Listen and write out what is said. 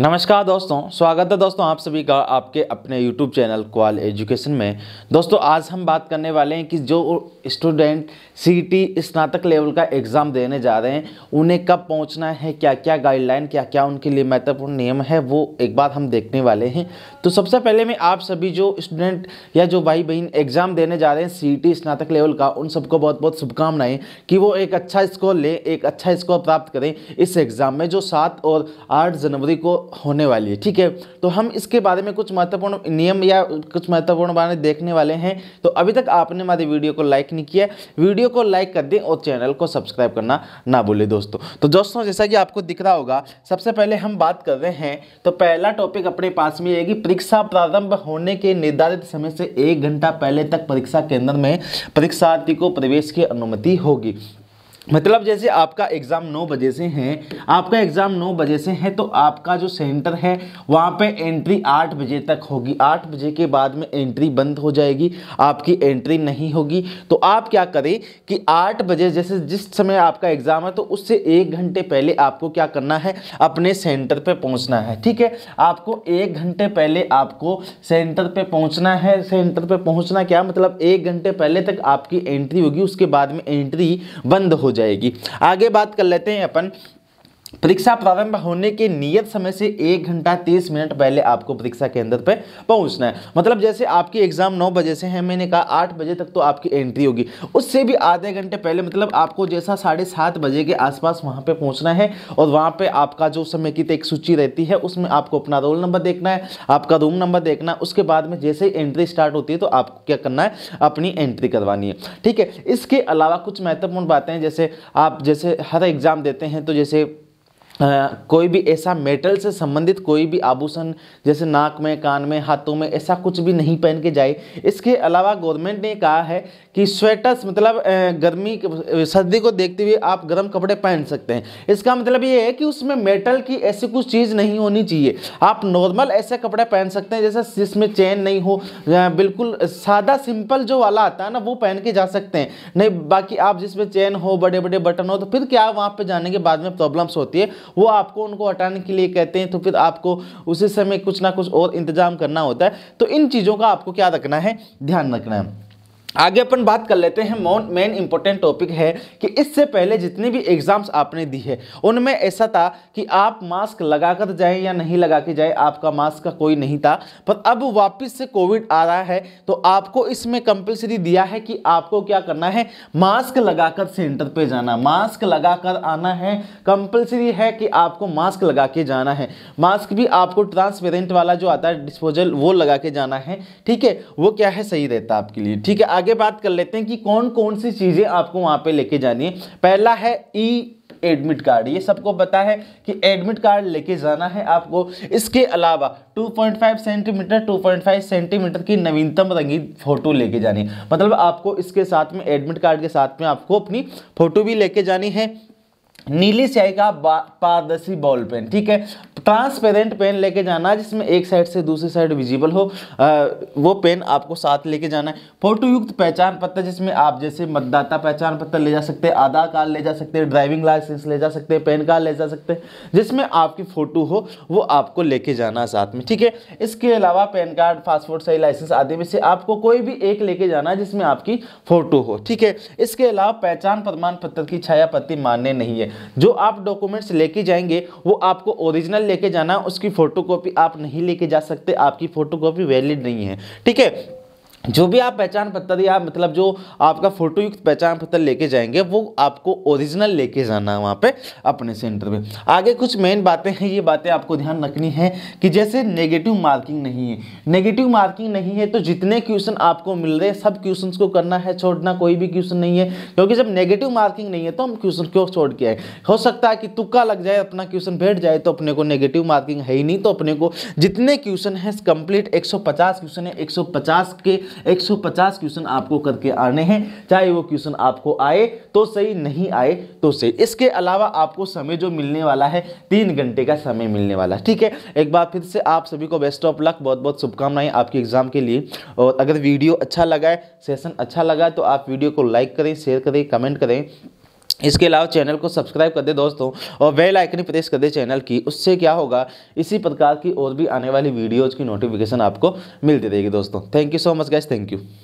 नमस्कार दोस्तों स्वागत है दोस्तों आप सभी का आपके अपने YouTube चैनल क्वाल एजुकेशन में दोस्तों आज हम बात करने वाले हैं कि जो स्टूडेंट सी स्नातक लेवल का एग्ज़ाम देने जा रहे हैं उन्हें कब पहुंचना है क्या क्या गाइडलाइन क्या क्या उनके लिए महत्वपूर्ण नियम है वो एक बार हम देखने वाले हैं तो सबसे पहले मैं आप सभी जो स्टूडेंट या जो भाई बहन एग्ज़ाम देने जा रहे हैं सी स्नातक लेवल का उन सबको बहुत बहुत शुभकामनाएँ कि वो एक अच्छा स्कोर लें एक अच्छा स्कोर प्राप्त करें इस एग्ज़ाम में जो सात और आठ जनवरी को होने वाली है ठीक है तो हम इसके बारे में कुछ महत्वपूर्ण नियम या कुछ महत्वपूर्ण बारे देखने वाले हैं तो अभी तक आपने हमारे वीडियो को लाइक नहीं किया वीडियो को लाइक कर दें और चैनल को सब्सक्राइब करना ना भूलें दोस्तों तो दोस्तों जैसा कि आपको दिख रहा होगा सबसे पहले हम बात कर रहे हैं तो पहला टॉपिक अपने पास में है कि परीक्षा प्रारंभ होने के निर्धारित समय से एक घंटा पहले तक परीक्षा केंद्र में परीक्षार्थी को प्रवेश की अनुमति होगी मतलब जैसे आपका एग्ज़ाम नौ बजे से है आपका एग्ज़ाम नौ बजे से है तो आपका जो सेंटर है वहाँ पे एंट्री आठ बजे तक होगी आठ बजे के बाद में एंट्री बंद हो जाएगी आपकी एंट्री नहीं होगी तो आप क्या करें कि आठ बजे जैसे जिस समय आपका एग्ज़ाम है तो उससे एक घंटे पहले आपको क्या करना है अपने सेंटर पर पहुँचना है ठीक है आपको एक घंटे पहले आपको सेंटर पर पहुँचना है सेंटर पर पहुँचना क्या मतलब एक घंटे पहले तक आपकी एंट्री होगी उसके बाद में एंट्री बंद हो जाएगी आगे बात कर लेते हैं अपन परीक्षा प्रारंभ होने के नियत समय से एक घंटा तीस मिनट पहले आपको परीक्षा केंद्र पे पहुंचना है मतलब जैसे आपकी एग्जाम नौ बजे से है मैंने कहा आठ बजे तक तो आपकी एंट्री होगी उससे भी आधे घंटे पहले मतलब आपको जैसा साढ़े सात बजे के आसपास वहाँ पे पहुँचना है और वहाँ पे आपका जो समय की तो एक सूची रहती है उसमें आपको अपना रोल नंबर देखना है आपका रूम नंबर देखना है उसके बाद में जैसे ही एंट्री स्टार्ट होती है तो आपको क्या करना है अपनी एंट्री करवानी है ठीक है इसके अलावा कुछ महत्वपूर्ण बातें जैसे आप जैसे हर एग्ज़ाम देते हैं तो जैसे कोई भी ऐसा मेटल से संबंधित कोई भी आभूषण जैसे नाक में कान में हाथों में ऐसा कुछ भी नहीं पहन के जाए इसके अलावा गवर्नमेंट ने कहा है कि स्वेटर्स मतलब गर्मी सर्दी को देखते हुए आप गर्म कपड़े पहन सकते हैं इसका मतलब ये है कि उसमें मेटल की ऐसी कुछ चीज़ नहीं होनी चाहिए आप नॉर्मल ऐसे कपड़े पहन सकते हैं जैसे जिसमें चैन नहीं हो बिल्कुल सादा सिंपल जो वाला आता है ना वो पहन के जा सकते हैं नहीं बाकी आप जिसमें चैन हो बड़े बड़े बटन हो तो फिर क्या वहाँ पर जाने के बाद में प्रॉब्लम्स होती है वो आपको उनको हटाने के लिए कहते हैं तो फिर आपको उसी समय कुछ ना कुछ और इंतजाम करना होता है तो इन चीज़ों का आपको क्या रखना है ध्यान रखना है आगे अपन बात कर लेते हैं मोन मेन इंपॉर्टेंट टॉपिक है कि इससे पहले जितनी भी एग्जाम्स आपने दी है उनमें ऐसा था कि आप मास्क लगा कर तो जाए या नहीं लगा के जाए आपका मास्क का कोई नहीं था पर अब वापस से कोविड आ रहा है तो आपको इसमें कंपलसरी दिया है कि आपको क्या करना है मास्क लगाकर सेंटर पर जाना मास्क कर आना है कंपल्सरी है कि आपको मास्क लगा के जाना है मास्क भी आपको ट्रांसपेरेंट वाला जो आता है डिस्पोजल वो लगा के जाना है ठीक है वो क्या है सही रहता है आपके लिए ठीक है आगे बात कर लेते हैं कि कौन कौन सी चीज़ें आपको वहां पे लेके जानी है पहला है ई एडमिट कार्ड ये सबको पता है कि एडमिट कार्ड लेके जाना है आपको इसके अलावा 2.5 सेंटीमीटर 2.5 सेंटीमीटर की नवीनतम रंगीन फोटो लेके जानी मतलब आपको इसके साथ में एडमिट कार्ड के साथ में आपको अपनी फोटो भी लेके जानी है नीली स्याही का पारदर्शी बॉल पेन ठीक है ट्रांसपेरेंट पेन लेके जाना जिसमें एक साइड से दूसरी साइड विजिबल हो आ, वो पेन आपको साथ लेके जाना है फोटोयुक्त पहचान पत्र जिसमें आप जैसे मतदाता पहचान पत्र ले जा सकते हैं आधार कार्ड ले जा सकते हैं ड्राइविंग लाइसेंस ले जा सकते हैं पेन कार्ड ले जा सकते हैं जिसमें आपकी फ़ोटो हो वो आपको लेके जाना साथ में ठीक है इसके अलावा पेन कार्ड पासपोर्ट सही लाइसेंस आदि में से आपको कोई भी एक लेके जाना जिसमें आपकी फ़ोटो हो ठीक है इसके अलावा पहचान प्रमाण पत्र की छाया पत्ती मान्य नहीं है जो आप डॉक्यूमेंट्स लेके जाएंगे वो आपको ओरिजिनल लेके जाना उसकी फ़ोटोकॉपी आप नहीं लेके जा सकते आपकी फ़ोटोकॉपी वैलिड नहीं है ठीक है जो भी आप पहचान पत्र या मतलब जो आपका फोटोयुक्त पहचान पत्र लेके जाएंगे वो आपको ओरिजिनल लेके जाना है वहाँ पे अपने सेंटर पे आगे कुछ मेन बातें हैं ये बातें आपको ध्यान रखनी है कि जैसे नेगेटिव मार्किंग नहीं है नेगेटिव मार्किंग नहीं है तो जितने क्वेश्चन आपको मिल रहे हैं सब क्वेश्चन को करना है छोड़ना कोई भी क्वेश्चन नहीं है क्योंकि जब नेगेटिव मार्किंग नहीं है तो हम क्वेश्चन क्यों छोड़ के आए हो सकता है कि तुक्का लग जाए अपना क्वेश्चन बैठ जाए तो अपने को नेगेटिव मार्किंग है ही नहीं तो अपने को जितने क्वेश्चन है कंप्लीट एक क्वेश्चन है एक के 150 क्वेश्चन आपको करके आने हैं चाहे वो क्वेश्चन आपको आए तो सही नहीं आए तो सही इसके अलावा आपको समय जो मिलने वाला है तीन घंटे का समय मिलने वाला है ठीक है एक बार फिर से आप सभी को बेस्ट ऑफ लक बहुत बहुत शुभकामनाएं आपके एग्जाम के लिए और अगर वीडियो अच्छा लगा है सेशन अच्छा लगा है तो आप वीडियो को लाइक करें शेयर करें कमेंट करें इसके अलावा चैनल को सब्सक्राइब कर दे दोस्तों और बेल आइकन प्रेस कर दे चैनल की उससे क्या होगा इसी प्रकार की और भी आने वाली वीडियोज़ की नोटिफिकेशन आपको मिलती रहेगी दोस्तों thank you so much guys thank you